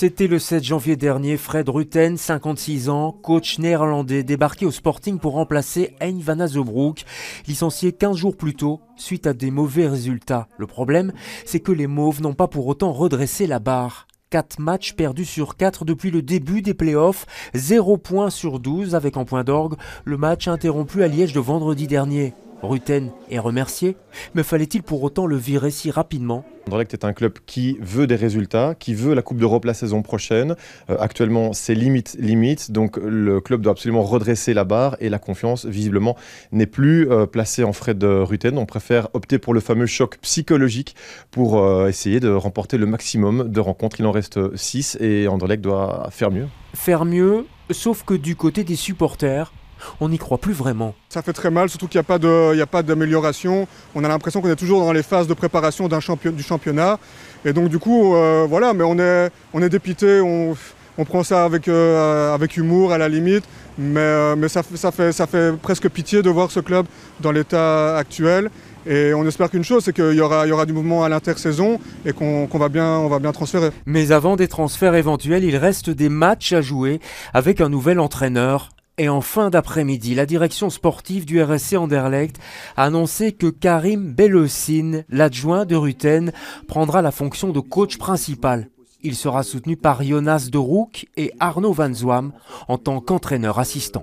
C'était le 7 janvier dernier, Fred Rutten, 56 ans, coach néerlandais, débarqué au Sporting pour remplacer Hein van licencié 15 jours plus tôt suite à des mauvais résultats. Le problème, c'est que les Mauves n'ont pas pour autant redressé la barre. 4 matchs perdus sur 4 depuis le début des playoffs, 0 points sur 12 avec un point d'orgue le match interrompu à Liège de vendredi dernier. Ruten est remercié, mais fallait-il pour autant le virer si rapidement Anderlecht est un club qui veut des résultats, qui veut la Coupe d'Europe la saison prochaine. Euh, actuellement, c'est limite, limite. Donc le club doit absolument redresser la barre et la confiance, visiblement, n'est plus euh, placée en frais de Ruten. On préfère opter pour le fameux choc psychologique pour euh, essayer de remporter le maximum de rencontres. Il en reste 6 et Anderlecht doit faire mieux. Faire mieux, sauf que du côté des supporters, on n'y croit plus vraiment. Ça fait très mal, surtout qu'il n'y a pas d'amélioration. On a l'impression qu'on est toujours dans les phases de préparation du championnat. Et donc du coup, euh, voilà, mais on est, dépité, on, prend ça euh, avec, humour à la limite, mais, euh, ça, fait, presque pitié de voir ce club dans l'état actuel. Et on espère qu'une chose, c'est qu'il y aura, du mouvement à l'intersaison et qu'on va bien transférer. Mais avant des transferts éventuels, il reste des matchs à jouer avec un nouvel entraîneur et en fin d'après-midi, la direction sportive du RSC Anderlecht a annoncé que Karim Bellossine, l'adjoint de Rutten, prendra la fonction de coach principal. Il sera soutenu par Jonas de et Arnaud Van Zwam en tant qu'entraîneur assistant.